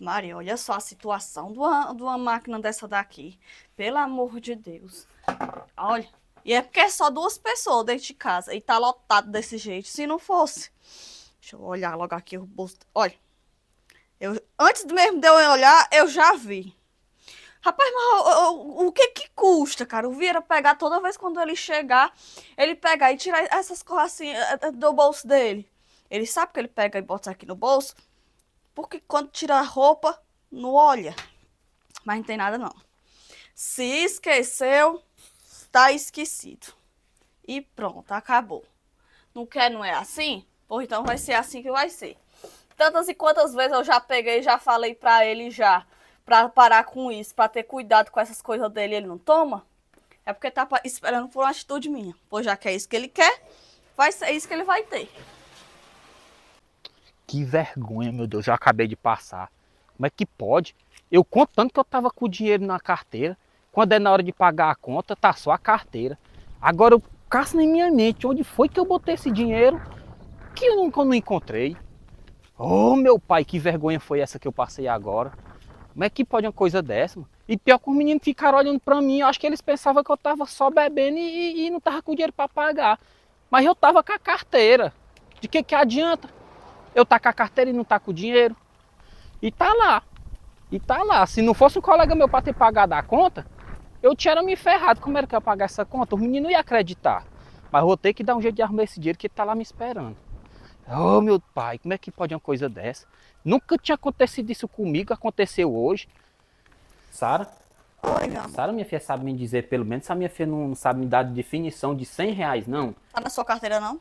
Maria, olha só a situação de uma, de uma máquina dessa daqui. Pelo amor de Deus. Olha, e é porque é só duas pessoas dentro de casa e tá lotado desse jeito. Se não fosse... Deixa eu olhar logo aqui o bolso. Olha, eu, antes mesmo de eu olhar, eu já vi. Rapaz, mas o, o, o, que que custa, cara? O Vieira pegar toda vez quando ele chegar, ele pegar e tirar essas coisas assim eh, eh, do bolso dele. Ele sabe que ele pega e bota aqui no bolso. Porque quando tira a roupa, não olha. Mas não tem nada não. Se esqueceu, tá esquecido. E pronto, acabou. Não quer, não é assim? Pois então vai ser assim que vai ser. Tantas e quantas vezes eu já peguei, já falei pra ele já, pra parar com isso, pra ter cuidado com essas coisas dele, ele não toma? É porque tá esperando por uma atitude minha. Pois já que é isso que ele quer, vai ser isso que ele vai ter. Que vergonha, meu Deus, já acabei de passar. Como é que pode? Eu contando que eu tava com o dinheiro na carteira. Quando é na hora de pagar a conta, tá só a carteira. Agora eu caço na minha mente onde foi que eu botei esse dinheiro que eu nunca não encontrei. Oh, meu pai, que vergonha foi essa que eu passei agora. Como é que pode uma coisa dessa? Mano? E pior que os meninos ficaram olhando para mim. Eu acho que eles pensavam que eu tava só bebendo e, e não tava com dinheiro para pagar. Mas eu tava com a carteira. De que que adianta? Eu com a carteira e não tá com o dinheiro. E tá lá. E tá lá. Se não fosse um colega meu para ter pagado a conta, eu tinha me ferrado. Como era que eu ia pagar essa conta? O menino ia acreditar. Mas vou ter que dar um jeito de arrumar esse dinheiro que ele tá lá me esperando. Oh meu pai, como é que pode uma coisa dessa? Nunca tinha acontecido isso comigo, aconteceu hoje. Sara? Oi, meu amor. Sara, minha filha sabe me dizer, pelo menos a minha filha não sabe me dar definição de 100 reais, não. Tá na sua carteira, não?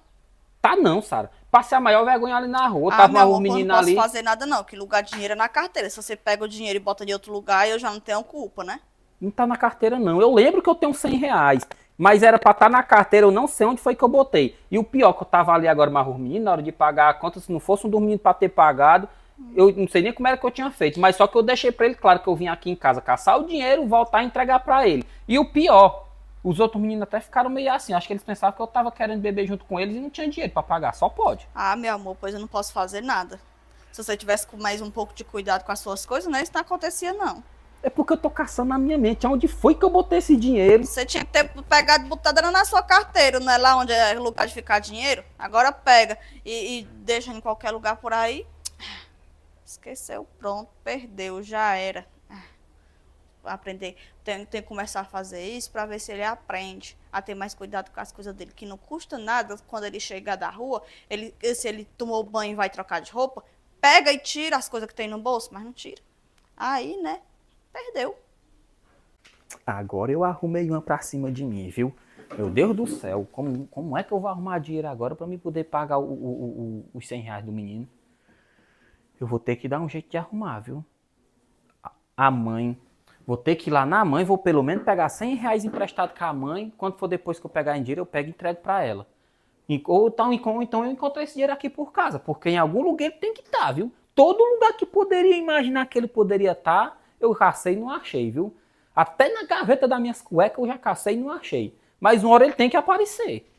Tá não, Sara. Passei a maior vergonha ali na rua, ah, tava uma menina ali. Não posso fazer nada não, que lugar dinheiro é na carteira. Se você pega o dinheiro e bota de outro lugar, eu já não tenho culpa, né? Não tá na carteira não. Eu lembro que eu tenho 100 reais, mas era pra estar tá na carteira, eu não sei onde foi que eu botei. E o pior, que eu tava ali agora uma menino, na hora de pagar a conta, se não fosse um dormindo pra ter pagado, eu não sei nem como era que eu tinha feito, mas só que eu deixei para ele claro que eu vim aqui em casa caçar o dinheiro, voltar e entregar para ele. E o pior, os outros meninos até ficaram meio assim. Acho que eles pensavam que eu tava querendo beber junto com eles e não tinha dinheiro para pagar, só pode. Ah, meu amor, pois eu não posso fazer nada. Se você tivesse com mais um pouco de cuidado com as suas coisas, né? Isso não acontecia, não. É porque eu tô caçando na minha mente onde foi que eu botei esse dinheiro. Você tinha que ter pegado e botado na sua carteira, não é lá onde é lugar de ficar dinheiro? Agora pega e, e deixa em qualquer lugar por aí. Ah, esqueceu, pronto, perdeu, já era aprender, tem, tem que começar a fazer isso para ver se ele aprende a ter mais cuidado com as coisas dele, que não custa nada quando ele chegar da rua, ele, se ele tomou banho e vai trocar de roupa, pega e tira as coisas que tem no bolso, mas não tira. Aí, né, perdeu. Agora eu arrumei uma pra cima de mim, viu? Meu Deus do céu, como, como é que eu vou arrumar dinheiro agora para me poder pagar o, o, o, os 100 reais do menino? Eu vou ter que dar um jeito de arrumar, viu? A mãe Vou ter que ir lá na mãe, vou pelo menos pegar 100 reais emprestado com a mãe. Quando for depois que eu pegar em dinheiro, eu pego e entrego para ela. Ou então, então eu encontrei esse dinheiro aqui por casa, porque em algum lugar ele tem que estar, tá, viu? Todo lugar que poderia imaginar que ele poderia estar, tá, eu cacei e não achei, viu? Até na gaveta das minhas cuecas eu já cacei e não achei. Mas uma hora ele tem que aparecer.